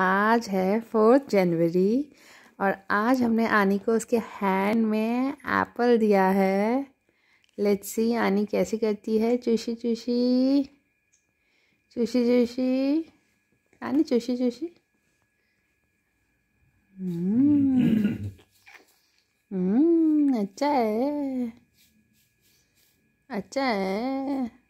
आज है फोर्थ जनवरी और आज हमने आनी को उसके हैंड में एप्पल दिया है लेट्स सी आनी कैसी करती है चूशी चूशी चूशी चूशी आनी चूशी चूशी हम्म। हम्म, अच्छा है अच्छा है